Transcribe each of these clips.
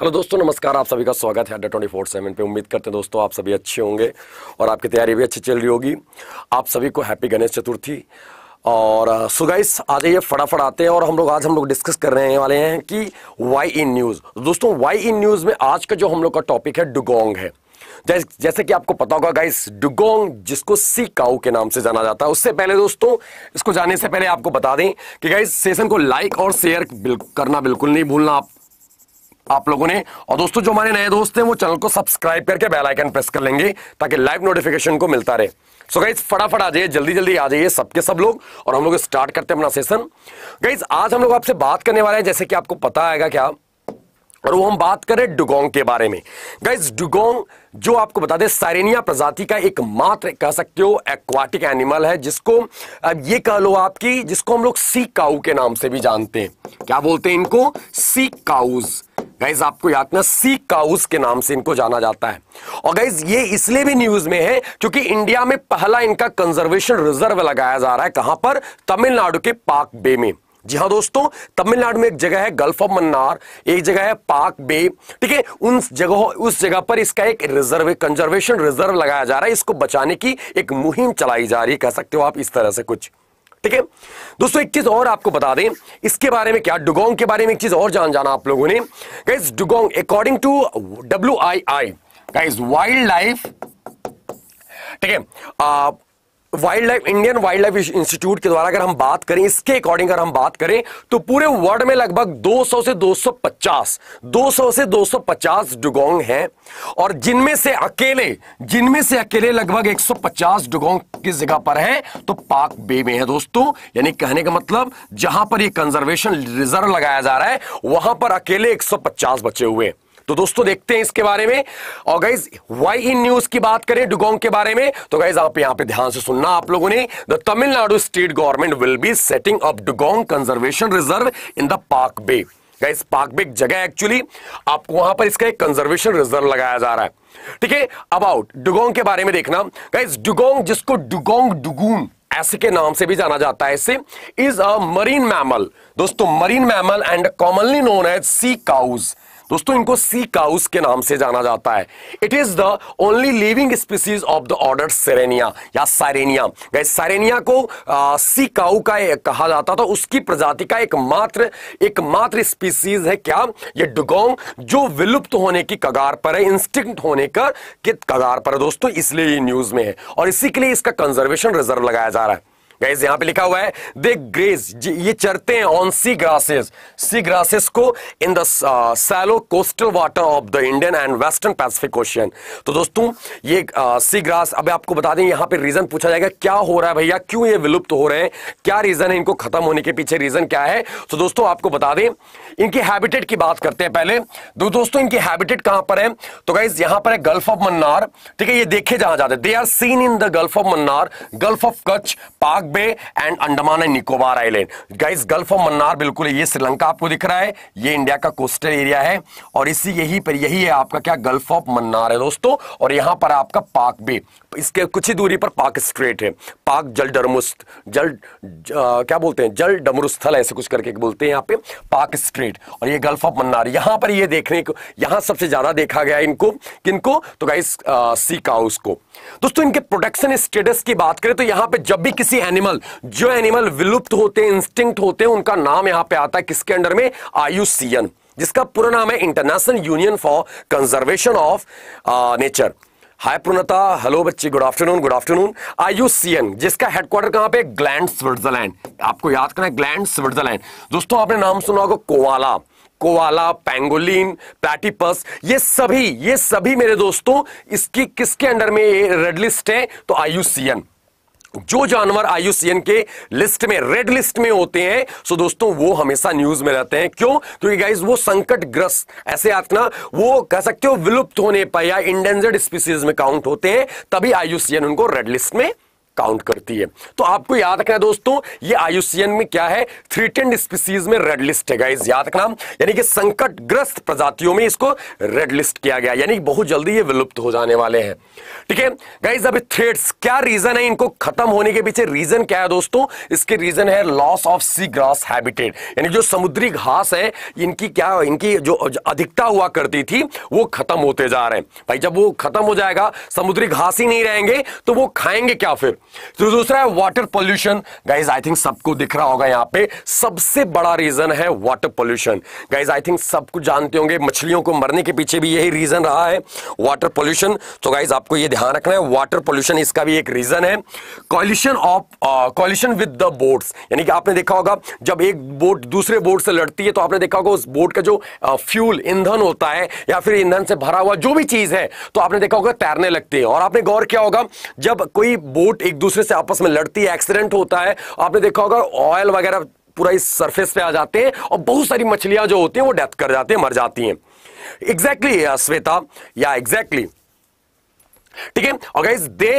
hello दोस्तों नमस्कार आप सभी का स्वागत है अड्डा ट्वेंटी फोर सेवन पर उम्मीद करते हैं दोस्तों आप सभी अच्छे होंगे और आपकी तैयारी भी अच्छी चल रही होगी आप सभी को हैप्पी गणेश चतुर्थी और सुगाइस आ जाइए फटाफट आते हैं और हम लोग आज हम लोग डिस्कस कर रहे वाले हैं कि वाई इन न्यूज़ दोस्तों वाई इन न्यूज़ में आज का जो हम लोग का टॉपिक है डुगोंग है जैसे, जैसे कि आपको पता होगा गाइस डुगोंग जिसको सी काउ के नाम से जाना जाता है उससे पहले दोस्तों इसको जाने से पहले आपको बता दें कि गाइस सेशन को लाइक और शेयर करना बिल्कुल नहीं भूलना आप आप लोगों ने और दोस्तों जो हमारे नए दोस्त हैं वो चैनल को सब्सक्राइब करके बेल आइकन प्रेस कर लेंगे ताकि लाइव नोटिफिकेशन को मिलता रहे सो गाइज फटाफट आ जाइए जल्दी जल्दी आ जाइए सबके सब लोग और हम लोग स्टार्ट करते हैं अपना सेशन गाइज आज हम लोग आपसे बात करने वाले हैं जैसे कि आपको पता आएगा क्या और वो हम बात करें डुगोंग के बारे में गाइज डुगोंग जो आपको बता दें साइरेनिया प्रजाति का एक मात्र कह सकते हो एक्वाटिक एनिमल है जिसको अब ये कह लो आपकी जिसको हम लोग सी काऊ के नाम से भी जानते हैं क्या बोलते हैं इनको सी काउज गाइज आपको याद ना सी काउस के नाम से इनको जाना जाता है और गाइज ये इसलिए भी न्यूज में है क्योंकि इंडिया में पहला इनका कंजर्वेशन रिजर्व लगाया जा रहा है कहां पर तमिलनाडु के पाक बे में जी हाँ दोस्तों तमिलनाडु में एक जगह है गल्फ ऑफ मन्नार एक जगह है पाक बे ठीक है उन जगह उस जगह पर इसका एक रिजर्व कंजर्वेशन रिजर्व लगाया जा रहा है इसको बचाने की एक मुहिम चलाई जा रही है कह सकते हो आप इस तरह से कुछ ठीक है दोस्तों एक चीज और आपको बता दें इसके बारे में क्या डुगोंग के बारे में एक चीज और जान जाना आप लोगों ने guys dugong according to W I I guys wild life ठीक है wild life Indian wild life institute के द्वारा अगर हम बात करें इसके अकॉर्डिंग अगर हम बात करें तो पूरे वर्ल्ड में लगभग 200 से 250 200 से 250 सौ डुगोंग हैं और जिनमें से अकेले जिनमें से अकेले लगभग 150 डुगोंग किस जगह पर है तो पाक बे में है दोस्तों यानी कहने का मतलब जहां पर ये कंजर्वेशन रिजर्व लगाया जा रहा है वहां पर अकेले एक बचे हुए हैं तो दोस्तों देखते हैं इसके बारे में और गाइज वाई इन न्यूज की बात करें डुगोंग के बारे में तो गाइज आप यहां पे ध्यान से सुनना आप लोगों ने the Tamil Nadu state government will be setting up dugong conservation reserve in the Palk bay guys Palk bay एक जगह एक्चुअली आपको वहां पर इसका एक कंजर्वेशन रिजर्व लगाया जा रहा है ठीक है अबाउट डुगोंग के बारे में देखना गाइज डुगोंग जिसको डुगोंग डुगून ऐसे के नाम से भी जाना जाता है इसे इज अ मरीन मैमल दोस्तों marine mammal and commonly known as sea cows दोस्तों इनको सी काउस के नाम से जाना जाता है it is the only living species of the order Sirenia या सारेनिया गैस को आ, सी काउ का कहा जाता था उसकी प्रजाति का एक मात्र एक मात्र स्पीसीज है क्या ये डुगोंग जो विलुप्त होने की कगार पर है इंस्टिंक्ट होने का कि कगार पर है दोस्तों इसलिए ये न्यूज में है और इसी के लिए इसका कंजर्वेशन रिजर्व लगाया जा रहा है गाइज यहां पे लिखा हुआ है दे ग्रेज ये चरते हैं on sea grasses sea grasses को in the shallow coastal water of the Indian and western Pacific ocean तो दोस्तों ये सी uh, ग्रास अब आपको बता दें यहां पे रीजन पूछा जाएगा क्या हो रहा है भैया क्यों ये विलुप्त हो रहे हैं क्या रीजन है इनको खत्म होने के पीछे रीजन क्या है तो दोस्तों आपको बता दें इनकी हैबिटेट की बात करते हैं पहले दो दोस्तों इनकी हैबिटेट कहां पर है तो गाइज यहां पर है गल्फ ऑफ मन्नार ठीक है ये देखे जहां जाते they are seen in the gulf of Mannar gulf of Kutch Palk Ladakh bay and Andaman and Nicobar island guys gulf of Mannar बिल्कुल ये श्रीलंका आपको दिख रहा है ये इंडिया का कोस्टल एरिया है और इसी यही पर यही है आपका क्या गल्फ ऑफ मन्नार है दोस्तों और यहां पर आपका पाक बे इसके कुछ ही दूरी पर पाक स्ट्रेट है पाक जल डरमुस्त जल ज, आ, क्या बोलते हैं जल डमरुस्थल ऐसे कुछ करके बोलते हैं यहाँ पे पाक स्ट्रेट और ये गल्फ ऑफ मन्नार यहाँ पर ये देखने को यहाँ सबसे ज़्यादा देखा गया इनको किनको तो गाइस सी काउस को दोस्तों इनके प्रोडक्शन स्टेटस की बात करें तो यहाँ पे जब भी किसी एनिमल जो एनिमल विलुप्त होते हैं इंस्टिंक्ट होते हैं उनका नाम यहां पे आता है किसके अंडर में आयुसीएन जिसका पूरा नाम है international union for conservation of nature hi Pranta hello बच्चे good afternoon good afternoon IUCN जिसका हेडक्वार्टर कहां पे ग्लैंड स्विट्जरलैंड आपको याद करना है ग्लैंड स्विट्जरलैंड दोस्तों आपने नाम सुना होगा कोवाला कोवाला पैंगोलिन प्लेटिपस ये सभी ये सभी मेरे दोस्तों इसकी किसके अंडर में ये रेड लिस्ट है तो आयुसीएन जो जानवर आयुसीएन के लिस्ट में रेड लिस्ट में होते हैं सो दोस्तों वो हमेशा न्यूज में रहते हैं क्यों क्योंकि गाइज वो संकट ग्रस्त ऐसे आप ना वो कह सकते हो विलुप्त होने पर या इंडेंजर्ड स्पीसीज में काउंट होते हैं तभी आयुसीएन उनको रेड लिस्ट में काउंट करती है तो आपको याद रखना दोस्तों ये आयुषियन में क्या है थ्रीटेंड स्पीसीज में रेड लिस्ट है गाइज याद रखना यानी कि संकटग्रस्त प्रजातियों में इसको रेड लिस्ट किया गया यानी बहुत जल्दी ये विलुप्त हो जाने वाले हैं ठीक है गाइज अभी थ्रेड्स क्या रीजन है इनको खत्म होने के पीछे रीजन क्या है दोस्तों इसके रीजन है loss of sea grass habitat यानी जो समुद्री घास है इनकी क्या इनकी जो अधिकता हुआ करती थी वो खत्म होते जा रहे हैं भाई जब वो खत्म हो जाएगा समुद्री घास ही नहीं रहेंगे तो वो खाएंगे क्या फिर तो दूसरा है water pollution guys I think सबको दिख रहा होगा यहाँ पे सबसे बड़ा रीजन है water pollution guys I think सब कुछ जानते होंगे मछलियों को मरने के पीछे भी यही रीजन रहा है वाटर पोल्यूशन तो गाइज आपको ये ध्यान रखना है वाटर पोल्यूशन इसका भी एक रीजन है collision of collision with the boat यानी कि आपने देखा होगा जब एक बोट दूसरे बोट से लड़ती है तो आपने देखा होगा उस बोट का जो फ्यूल uh, ईंधन होता है या फिर ईंधन से भरा हुआ जो भी चीज है तो आपने देखा होगा तैरने लगती है और आपने गौर किया होगा जब कोई बोट एक एक दूसरे से आपस में लड़ती है एक्सीडेंट होता है आपने देखा होगा ऑयल वगैरह पूरा इस सरफेस पे आ जाते हैं और बहुत सारी मछलियां जो होती हैं वो डेथ कर जाती हैं मर जाती हैं एग्जैक्टली exactly, श्वेता या एग्जैक्टली exactly, ठीक है और guys they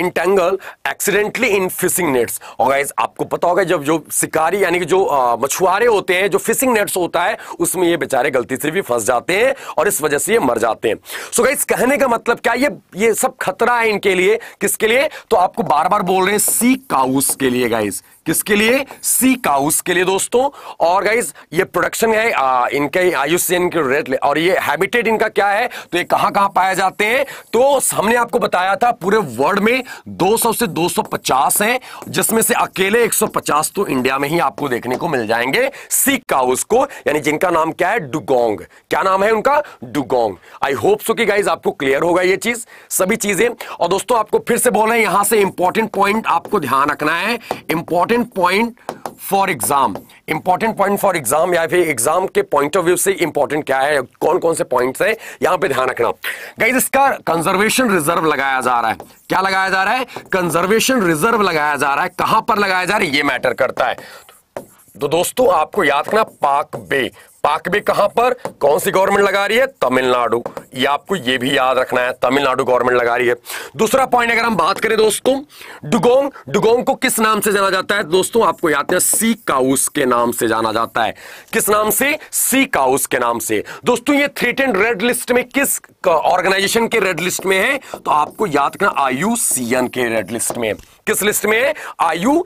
entangle accidentally in fishing nets और गाइज आपको पता होगा जब जो शिकारी यानी कि जो uh, मछुआरे होते हैं जो फिशिंग नेट्स होता है उसमें ये बेचारे गलती से भी फंस जाते हैं और इस वजह से ये मर जाते हैं सो so गाइज कहने का मतलब क्या ये ये सब खतरा है इनके लिए किसके लिए तो आपको बार बार बोल रहे हैं सी काउस के लिए गाइज किसके लिए सी काउस के लिए दोस्तों और गाइज ये प्रोडक्शन है आ, इनके आयुष्यन के रेट और ये हैबिटेट इनका क्या है तो ये कहां कहां पाए जाते हैं तो हमने आपको बताया था पूरे वर्ल्ड में 200 से 250 हैं जिसमें से अकेले 150 तो इंडिया में ही आपको देखने को मिल जाएंगे सी काउस को यानी जिनका नाम क्या है डुगोंग क्या नाम है उनका डुगोंग आई होप सो की गाइज आपको क्लियर होगा ये चीज सभी चीजें और दोस्तों आपको फिर से बोल रहे हैं यहां से इंपॉर्टेंट पॉइंट आपको ध्यान रखना है important important point for exam important point for exam या फिर एग्जाम के पॉइंट ऑफ व्यू से इंपॉर्टेंट क्या है कौन कौन से पॉइंट है यहां पे ध्यान रखना गाइज इसका कंजर्वेशन रिजर्व लगाया जा रहा है क्या लगाया जा रहा है कंजर्वेशन रिजर्व लगाया जा रहा है कहां पर लगाया जा रहा है ये मैटर करता है तो दोस्तों आपको याद रखना पाक बे पाक भी कहां पर कौन सी गवर्नमेंट लगा रही है तमिलनाडु ये आपको ये भी याद रखना है तमिलनाडु गवर्नमेंट लगा रही है दूसरा पॉइंट अगर हम बात करें दोस्तों डुगोंग डुगोंग को किस नाम से जाना जाता है दोस्तों आपको याद है सी काउस के नाम से जाना जाता है किस नाम से सी काउस के नाम से दोस्तों ये थ्री टेन रेड लिस्ट में किस ऑर्गेनाइजेशन के रेड लिस्ट में है तो आपको याद करना आयु के रेड लिस्ट में किस लिस्ट में है आयु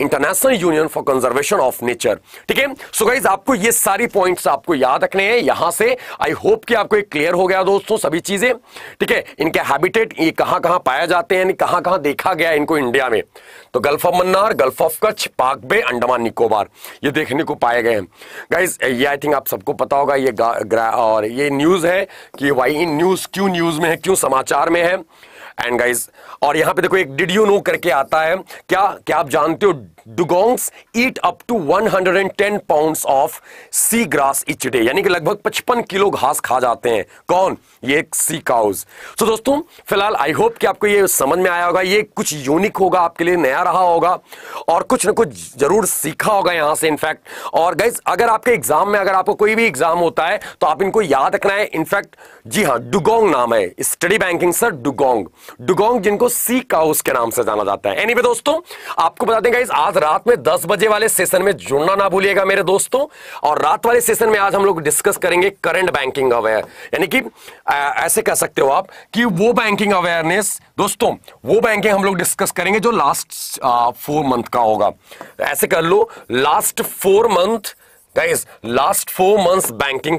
international union for conservation of nature ठीक है सो गाइज आपको ये सारी पॉइंट्स आपको याद रखने हैं यहां से आई होप कि आपको एक क्लियर हो गया दोस्तों सभी चीजें ठीक है इनके हैबिटेट ये कहां कहां पाया जाते हैं कहां कहां देखा गया इनको इंडिया में तो gulf of Mannar gulf of Kutch Palk bay Andaman Nicobar ये देखने को पाए गए हैं गाइज ये आई थिंक आप सबको पता होगा ये और ये न्यूज है कि भाई न्यूज क्यों न्यूज में है क्यों समाचार में है एंड गाइज और यहाँ पे देखो एक डिड यू नो करके आता है क्या क्या आप जानते हो dugongs eat up to 110 pounds of sea grass each day यानी कि लगभग 55 किलो घास खा जाते हैं कौन ये एक सी काउज सो दोस्तों फिलहाल आई होप कि आपको ये समझ में आया होगा ये कुछ यूनिक होगा आपके लिए नया रहा होगा और कुछ ना कुछ जरूर सीखा होगा यहां से इनफैक्ट और गाइज अगर आपके एग्जाम में अगर आपको कोई भी एग्जाम होता है तो आप इनको याद रखना है इनफैक्ट जी हाँ डुगोंग नाम है study banking sir dugong dugong जिनको सी काउस के नाम से जाना जाता है एनी anyway, दोस्तों आपको बता दें गाइज आज आज रात में 10 बजे वाले सेशन में जुड़ना ना भूलिएगा मेरे दोस्तों और रात वाले सेशन में आज हम लोग डिस्कस करेंगे करंट बैंकिंग अवेयर यानी कि ऐसे कह सकते हो आप कि वो बैंकिंग अवेयरनेस दोस्तों वो बैंकिंग हम लोग डिस्कस करेंगे जो लास्ट फोर मंथ का होगा ऐसे कर लो last four month last four months banking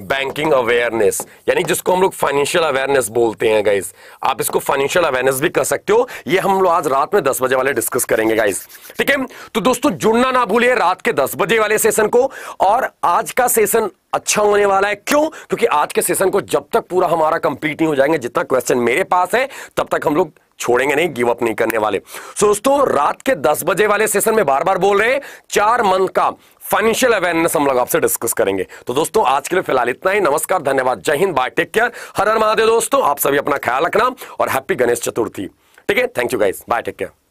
banking awareness यानी जिसको हम लोग फाइनेंशियल अवेयरनेस बोलते हैं गाइज आप इसको फाइनेंशियल अवेयरनेस भी कर सकते हो ये हम लोग आज रात में दस बजे वाले डिस्कस करेंगे गाइज ठीक है तो दोस्तों जुड़ना ना भूलिए रात के दस बजे वाले सेशन को और आज का सेशन अच्छा होने वाला है क्यों क्योंकि आज के सेशन को जब तक पूरा हमारा कंप्लीट नहीं हो जाएंगे जितना क्वेश्चन मेरे पास है तब तक हम लोग छोड़ेंगे नहीं गिव अप नहीं करने वाले सो दोस्तों रात के दस बजे वाले सेशन में बार बार बोल रहे हैं चार मंथ का फाइनेंशियल अवेयरनेस हम लोग आपसे डिस्कस करेंगे तो दोस्तों आज के लिए फिलहाल इतना ही नमस्कार धन्यवाद जय हिंद बाय टेक केयर हर हर महादेव दोस्तों आप सभी अपना ख्याल रखना और हैप्पी गणेश चतुर्थी ठीक है thank you guys bye take care